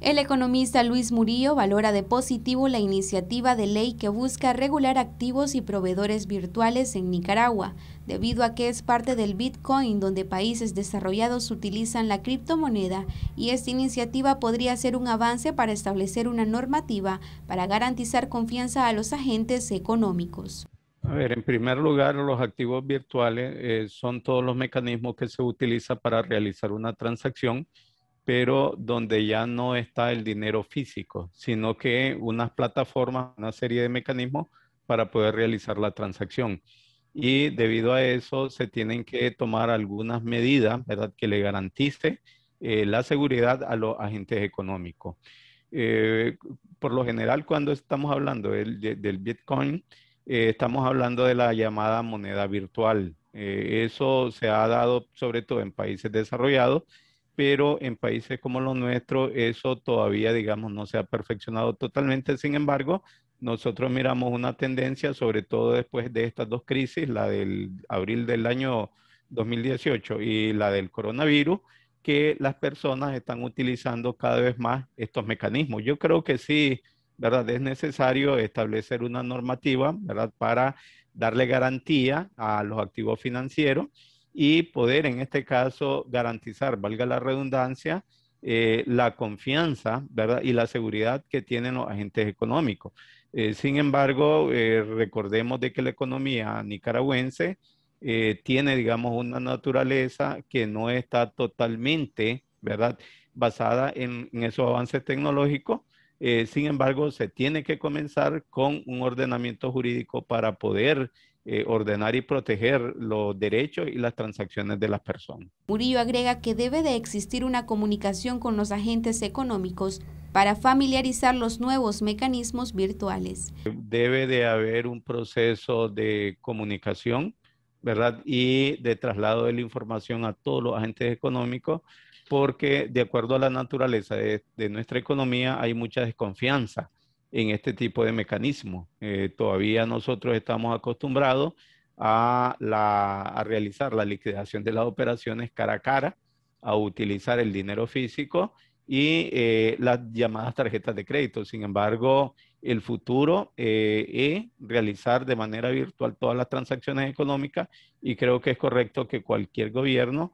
El economista Luis Murillo valora de positivo la iniciativa de ley que busca regular activos y proveedores virtuales en Nicaragua, debido a que es parte del Bitcoin donde países desarrollados utilizan la criptomoneda y esta iniciativa podría ser un avance para establecer una normativa para garantizar confianza a los agentes económicos. A ver, en primer lugar, los activos virtuales eh, son todos los mecanismos que se utilizan para realizar una transacción pero donde ya no está el dinero físico, sino que unas plataformas, una serie de mecanismos para poder realizar la transacción. Y debido a eso se tienen que tomar algunas medidas, ¿verdad?, que le garantice eh, la seguridad a los agentes económicos. Eh, por lo general, cuando estamos hablando del, Bitcoin, eh, estamos hablando de la llamada moneda virtual. eso se ha dado sobre todo en países desarrollados pero en países como los nuestros eso todavía, digamos, no se ha perfeccionado totalmente. Sin embargo, nosotros miramos una tendencia, sobre todo después de estas dos crisis, la del abril del año 2018 y la del coronavirus, que las personas están utilizando cada vez más estos mecanismos. Yo creo que sí, ¿verdad? Es necesario establecer una normativa, ¿verdad? Para darle garantía a los activos financieros y poder en este caso garantizar, valga la redundancia, eh, la confianza y la seguridad que tienen los agentes económicos. Eh, sin embargo, eh, recordemos de que la economía nicaragüense tiene, digamos, una naturaleza que no está totalmente, ¿verdad?, basada en esos avances tecnológicos, eh, sin embargo, se tiene que comenzar con un ordenamiento jurídico para poder eh, ordenar y proteger los derechos y las transacciones de las personas. Murillo agrega que debe de existir una comunicación con los agentes económicos para familiarizar los nuevos mecanismos virtuales. Debe de haber un proceso de comunicación, ¿verdad? Y de traslado de la información a todos los agentes económicos porque de acuerdo a la naturaleza de, nuestra economía hay mucha desconfianza en este tipo de mecanismos. Eh, todavía nosotros estamos acostumbrados a, realizar la liquidación de las operaciones cara a cara, a utilizar el dinero físico y eh, las llamadas tarjetas de crédito. Sin embargo, el futuro eh, es realizar de manera virtual todas las transacciones económicas y creo que es correcto que cualquier gobierno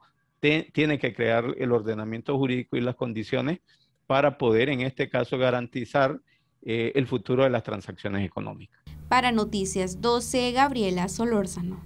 tiene que crear el ordenamiento jurídico y las condiciones para poder, en este caso, garantizar eh, el futuro de las transacciones económicas. Para Noticias 12, Gabriela Solórzano.